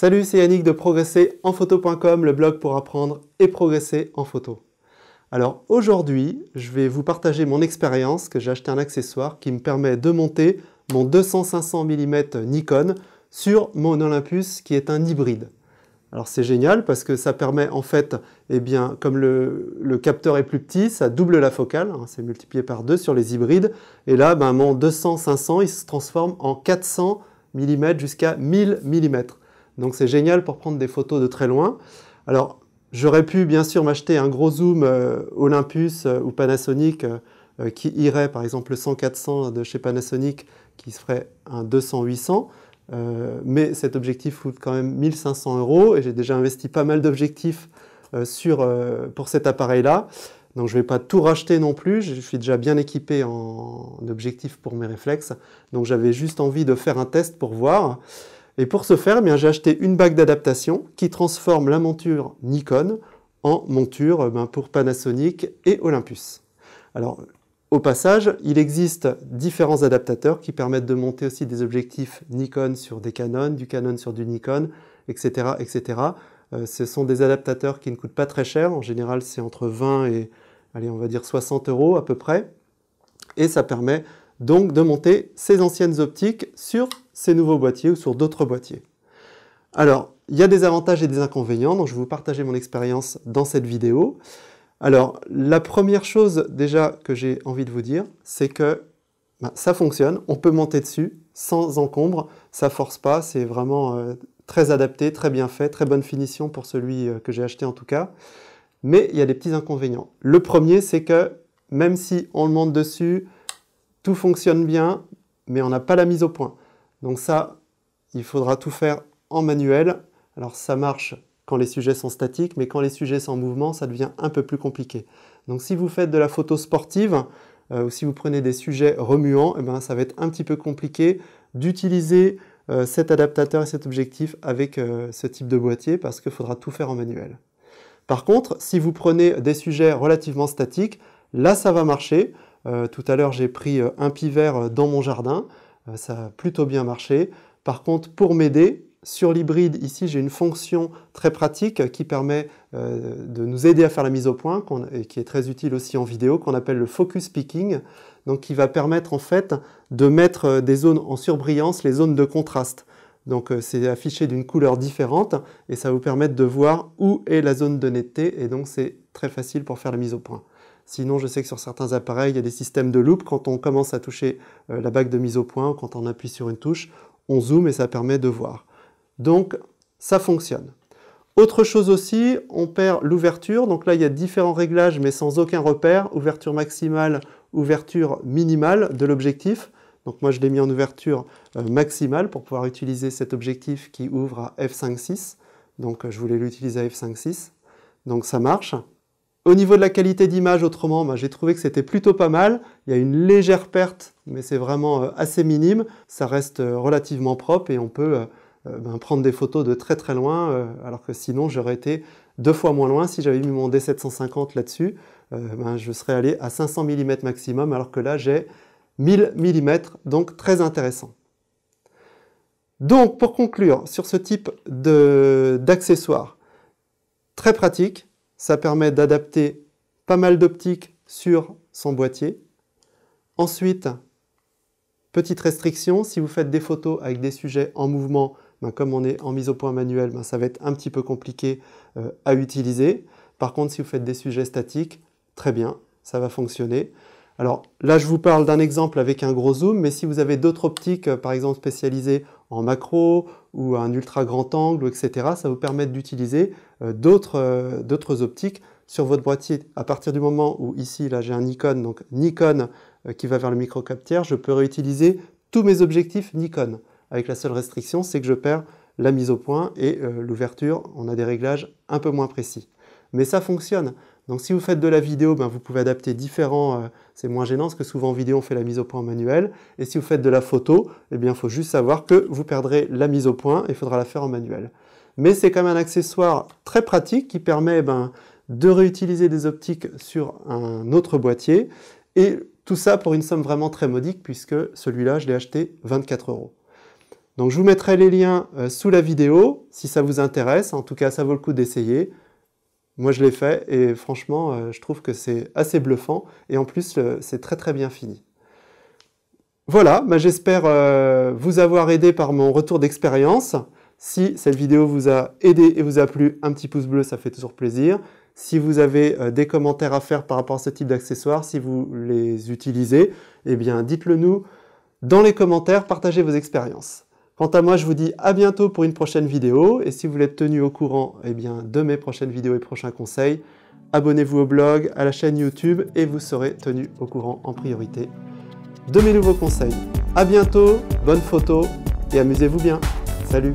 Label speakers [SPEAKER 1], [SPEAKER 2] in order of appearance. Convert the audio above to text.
[SPEAKER 1] Salut, c'est Yannick de progresser en photo.com, le blog pour apprendre et progresser en photo. Alors aujourd'hui, je vais vous partager mon expérience que j'ai acheté un accessoire qui me permet de monter mon 200-500 mm Nikon sur mon Olympus qui est un hybride. Alors c'est génial parce que ça permet en fait, eh bien, comme le, capteur est plus petit, ça double la focale, hein, c'est multiplié par deux sur les hybrides, et là ben, mon 200-500 il se transforme en 400 mm jusqu'à 1000 mm. Donc c'est génial pour prendre des photos de très loin. Alors j'aurais pu bien sûr m'acheter un gros zoom euh, Olympus euh, ou Panasonic euh, qui irait par exemple le 100-400 de chez Panasonic qui se ferait un 200-800. mais cet objectif coûte quand même 1500 euros et j'ai déjà investi pas mal d'objectifs pour cet appareil-là. Donc je ne vais pas tout racheter non plus, je suis déjà bien équipé en, en objectifs pour mes réflexes. Donc j'avais juste envie de faire un test pour voir. Et pour ce faire, eh j'ai acheté une bague d'adaptation qui transforme la monture Nikon en monture eh ben, pour Panasonic et Olympus. Alors, au passage, il existe différents adaptateurs qui permettent de monter aussi des objectifs Nikon sur des Canon, du Canon sur du Nikon, etc. etc. Euh, ce sont des adaptateurs qui ne coûtent pas très cher. En général, c'est entre 20 et, allez, on va dire 60 euros à peu près. Et ça permet donc de monter ces anciennes optiques sur ces nouveaux boîtiers ou sur d'autres boîtiers. Alors, il y a des avantages et des inconvénients, donc je vais vous partager mon expérience dans cette vidéo. Alors, la première chose déjà que j'ai envie de vous dire, c'est que ben, ça fonctionne, on peut monter dessus sans encombre, ça force pas, c'est vraiment euh, très adapté, très bien fait, très bonne finition pour celui euh, que j'ai acheté en tout cas. Mais il y a des petits inconvénients. Le premier, c'est que même si on le monte dessus, tout fonctionne bien, mais on n'a pas la mise au point. Donc ça, il faudra tout faire en manuel. Alors ça marche quand les sujets sont statiques, mais quand les sujets sont en mouvement, ça devient un peu plus compliqué. Donc si vous faites de la photo sportive, euh, ou si vous prenez des sujets remuants, eh ben, ça va être un petit peu compliqué d'utiliser euh, cet adaptateur et cet objectif avec euh, ce type de boîtier, parce qu'il faudra tout faire en manuel. Par contre, si vous prenez des sujets relativement statiques, là ça va marcher. tout à l'heure j'ai pris un pivert dans mon jardin. Euh, ça a plutôt bien marché. Par contre, pour m'aider, sur l'hybride, ici, j'ai une fonction très pratique qui permet euh, de nous aider à faire la mise au point, et qui est très utile aussi en vidéo, qu'on appelle le focus picking, donc qui va permettre en fait de mettre euh, des zones en surbrillance, les zones de contraste. Donc c'est affiché d'une couleur différente, et ça vous permet de voir où est la zone de netteté, et donc c'est très facile pour faire la mise au point. Sinon, je sais que sur certains appareils, il y a des systèmes de loupe. Quand on commence à toucher euh, la bague de mise au point, quand on appuie sur une touche, on zoome et ça permet de voir. Donc, ça fonctionne. Autre chose aussi, on perd l'ouverture. Donc là, il y a différents réglages, mais sans aucun repère. Ouverture maximale, ouverture minimale de l'objectif. Donc moi, je l'ai mis en ouverture euh, maximale pour pouvoir utiliser cet objectif qui ouvre à f5.6. Donc euh, je voulais l'utiliser à f5.6. Donc ça marche. Au niveau de la qualité d'image, autrement, bah, j'ai trouvé que c'était plutôt pas mal. Il y a une légère perte, mais c'est vraiment euh, assez minime. Ça reste euh, relativement propre et on peut euh, ben, prendre des photos de très très loin, alors que sinon j'aurais été deux fois moins loin si j'avais mis mon D750 là-dessus. Ben, je serais allé à 500 mm maximum, alors que là j'ai 1000 mm, donc très intéressant. Donc pour conclure sur ce type d'accessoires, très pratique, ça permet d'adapter pas mal d'optiques sur son boîtier. Ensuite, petite restriction, si vous faites des photos avec des sujets en mouvement, ben, comme on est en mise au point manuelle, ben, ça va être un petit peu compliqué euh, à utiliser. Par contre, si vous faites des sujets statiques, très bien, ça va fonctionner. Alors là, je vous parle d'un exemple avec un gros zoom, mais si vous avez d'autres optiques, euh, par exemple spécialisées en macro ou un ultra grand angle, etc., ça vous permet d'utiliser euh, euh, d'autres optiques sur votre boîtier. À partir du moment où ici, là, j'ai un Nikon, donc Nikon qui va vers le microcaptière, je peux réutiliser tous mes objectifs Nikon. Avec la seule restriction, c'est que je perds la mise au point et l'ouverture. On a des réglages un peu moins précis. Mais ça fonctionne. Donc si vous faites de la vidéo, ben, vous pouvez adapter différents, euh, c'est moins gênant parce que souvent en vidéo on fait la mise au point manuelle, et si vous faites de la photo, eh bien il faut juste savoir que vous perdrez la mise au point et il faudra la faire en manuel. Mais c'est quand même un accessoire très pratique qui permet ben, de réutiliser des optiques sur un autre boîtier, et tout ça pour une somme vraiment très modique puisque celui-là je l'ai acheté 24 euros. Donc je vous mettrai les liens euh, sous la vidéo si ça vous intéresse, en tout cas ça vaut le coup d'essayer. Moi, je l'ai fait et franchement, euh, je trouve que c'est assez bluffant et en plus, c'est très très bien fini. Voilà, bah, j'espère euh, vous avoir aidé par mon retour d'expérience. Si cette vidéo vous a aidé et vous a plu, un petit pouce bleu, ça fait toujours plaisir. Si vous avez euh, des commentaires à faire par rapport à ce type d'accessoires, si vous les utilisez, eh bien dites-le nous dans les commentaires, partagez vos expériences. Quant à moi, je vous dis à bientôt pour une prochaine vidéo. Et si vous voulez être tenu au courant eh bien, de mes prochaines vidéos et prochains conseils, abonnez-vous au blog, à la chaîne YouTube et vous serez tenu au courant en priorité de mes nouveaux conseils. À bientôt, bonne photo et amusez-vous bien. Salut